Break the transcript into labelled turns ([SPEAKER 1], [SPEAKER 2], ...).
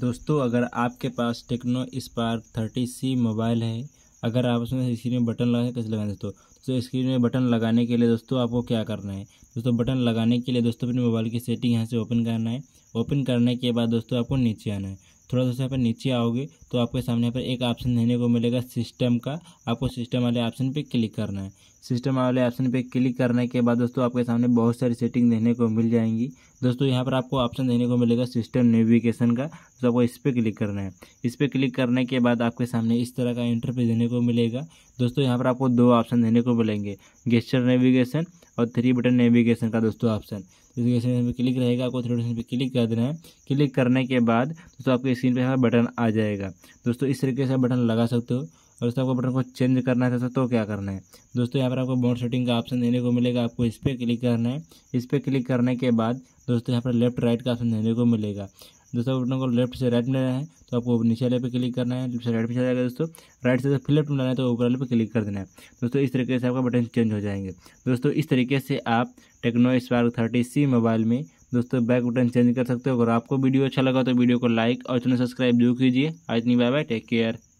[SPEAKER 1] दोस्तों अगर आपके पास Tecno Spark thirty C mobile है अगर आप उसमें स्क्रीन में बटन लगा कैसे लगाएं दोस्तों तो स्क्रीन में बटन लगाने के लिए दोस्तों आपको क्या करना है दोस्तों बटन लगाने के लिए दोस्तों अपने मोबाइल की सेटिंग यहाँ से ओपन करना है ओपन करने के बाद दोस्तों आपको नीचे आना है थोड़ा सा यहाँ पर नीचे आओगे तो आपके सामने यहाँ पर एक ऑप्शन देने को मिलेगा सिस्टम का आपको सिस्टम वाले ऑप्शन पे क्लिक करना है सिस्टम वाले ऑप्शन पे क्लिक करने के बाद दोस्तों आपके सामने बहुत सारी सेटिंग देखने को मिल जाएंगी दोस्तों यहाँ पर आपको ऑप्शन देने को मिलेगा सिस्टम नेविगेशन का तो आपको इस पर क्लिक करना है इस पर क्लिक करने के बाद आपके सामने इस तरह का इंटरफेस देने को मिलेगा दोस्तों यहाँ पर आपको दो ऑप्शन देने को मिलेंगे गेस्टर नेविगेशन और थ्री बटन नेविगेशन का दोस्तों ऑप्शन नेविगेशन पे क्लिक रहेगा आपको थ्री बटन पे क्लिक कर देना है क्लिक करने के बाद दोस्तों आपके स्क्रीन पर बटन आ जाएगा दोस्तों इस तरीके से बटन लगा सकते हो और दोस्तों आपको बटन को चेंज करना है तो क्या करना है दोस्तों यहाँ पर आपको बॉन्ड सेटिंग का ऑप्शन देने को मिलेगा आपको इस पर क्लिक करना है इस पर क्लिक करने के बाद दोस्तों यहाँ पर लेफ्ट राइट का ऑप्शन देने को मिलेगा दोस्तों बटन को लेफ्ट से राइट में लेना है तो आपको नीचे वाले पे क्लिक करना है लेफ्ट से राइट में चला जाएगा दोस्तों राइट से फिर लेफ्ट में लाना है तो ऊपर वाले पे क्लिक कर देना है दोस्तों इस तरीके से आपका बटन चेंज हो जाएंगे दोस्तों इस तरीके से आप Tecno Spark thirty C mobile में दोस्तों बैक बटन चेंज कर सकते हो अगर आपको वीडियो अच्छा लगा तो वीडियो को लाइक और चैनल सब्सक्राइब जरूर कीजिए आज नहीं बाय बाय टेक केयर